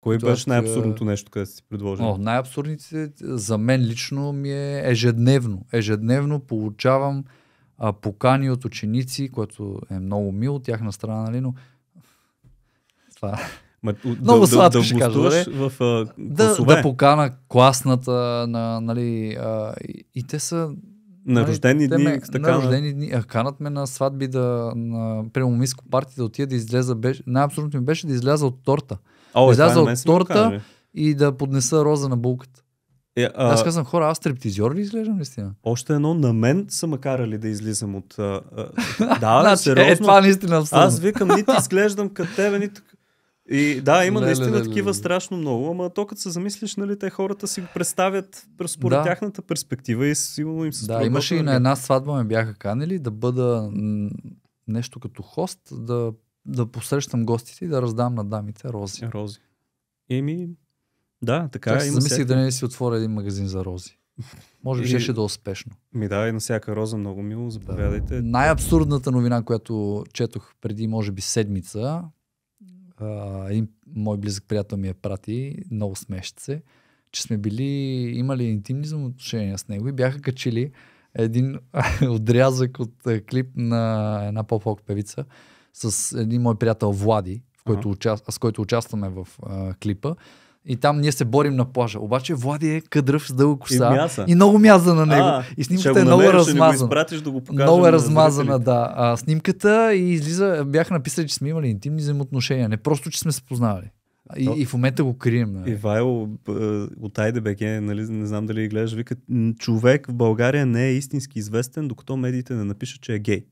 Кой това беше най-абсурдното нещо, къде си предложил? О, най-абсурдните за мен лично ми е ежедневно. Ежедневно получавам а, покани от ученици, което е много мило от тяхна страна, нали, но това Ма, много да, сладко да, ще кажа. Да, в, а, да, да покана класната, на, нали, а, и, и те са на нали, рождени дни. Ме, така, на рождени дни. А, канат ме на сватби да, на, при парти да отида да излеза. Беше, най-абсолютно ми беше да изляза от торта. О, да е, изляза е, от торта и да поднеса роза на булката. Е, а... Аз казвам хора, аз стриптизьор ли изглеждам наистина? Още едно, на мен са ма карали да излизам от... А, да, значи, е, сериозно. Е, това наистина е абсолютно. Аз викам, нито изглеждам като тебе, нито... И да, има ле, наистина ле, такива страшно много, ама то като се замислиш, нали, те хората си го представят според да. тяхната перспектива и сигурно им се Да, имаше и на една сватба ме бяха канели да бъда м- нещо като хост, да, да посрещам гостите и да раздам на дамите рози. Рози. Еми, да, така е. Замислих всяка... да не си отворя един магазин за рози. Може би ще да е успешно. Ми да, и на всяка роза много мило, заповядайте. Да. Най-абсурдната новина, която четох преди може би седмица, един мой близък приятел ми е прати, много смещ се, че сме били, имали интимни взаимоотношения с него и бяха качили един отрязък от клип на една по фолк певица с един мой приятел Влади, в който ага. уча... с който участваме в а, клипа. И там ние се борим на плажа. Обаче Влади е къдръв с дълго коса. И, и много мяза на него. А, и снимката е много размазана. Да го много е размазана, да. А, снимката и излиза, бяха написали, че сме имали интимни взаимоотношения. Не просто, че сме се познавали. И, То... и в момента го крием. Да. Нали? Ивайло е, от IDBG, нали, не знам дали гледаш, вика, човек в България не е истински известен, докато медиите не напишат, че е гей.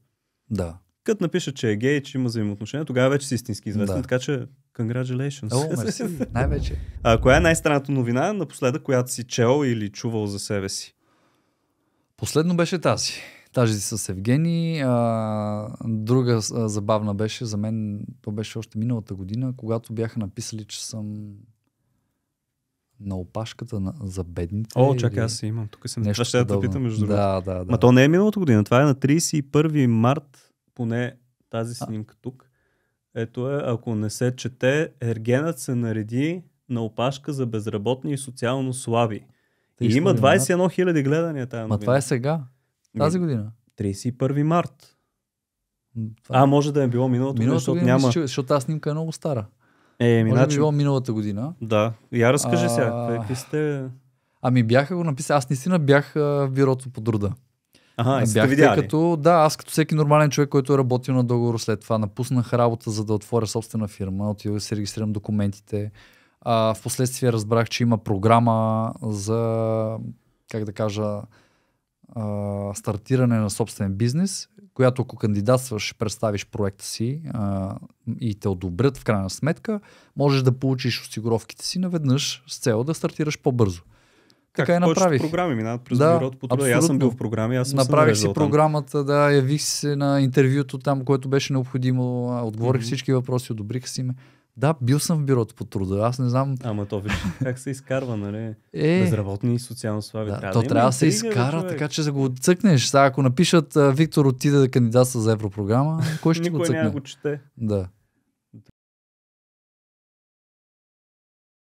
Да. Кът напише, че е гей, че има взаимоотношения, тогава вече си истински известен, да. така че congratulations. Oh, merci. най-вече. А, коя е най-странната новина напоследък, която си чел или чувал за себе си? Последно беше тази. Тази с Евгений. А, друга а, забавна беше за мен, то беше още миналата година, когато бяха написали, че съм на опашката на, за бедните. О, чакай, аз си имам. Тук съм. Нещо ще да питам, между другото. Да, да, да. Ма то не е миналата година. Това е на 31 март поне тази снимка тук. Ето е, ако не се чете, Ергенът се нареди на опашка за безработни и социално слаби. И има 21 хиляди гледания тази новина. Ма това е сега. Тази година. 31 март. Това... А, е- може да е било миналото, миналото защото година, няма... Мисля, защото тази снимка е много стара. Е, ми, Може начин... би е значи- било миналата година. Да. Я разкажи а... сега. Какви сте... Ами бяха го написали. Аз наистина бях а, в бюрото по труда. Ага, и видяли. като, да, аз като всеки нормален човек, който е работил на договор след това, напуснах работа, за да отворя собствена фирма, отидох да си регистрирам документите. А, впоследствие разбрах, че има програма за, как да кажа, а, стартиране на собствен бизнес, която ако кандидатстваш, представиш проекта си а, и те одобрят в крайна сметка, можеш да получиш осигуровките си наведнъж с цел да стартираш по-бързо така и направих. програми минават през да, бюрото по труда. Аз съм бил в програми, аз съм Направих си програмата, там. да, явих се на интервюто там, което беше необходимо, отговорих mm-hmm. всички въпроси, одобриха си ме. Да, бил съм в бюрото по труда. Аз не знам. Ама то виж как се изкарва, нали? Е, Безработни и социално слаби. Да, трябва то да трябва да се изкара, човек. така че да го отцъкнеш. Сега, ако напишат Виктор отиде да кандидатства за европрограма, кой ще го отцъкне? Никой го чете. Да.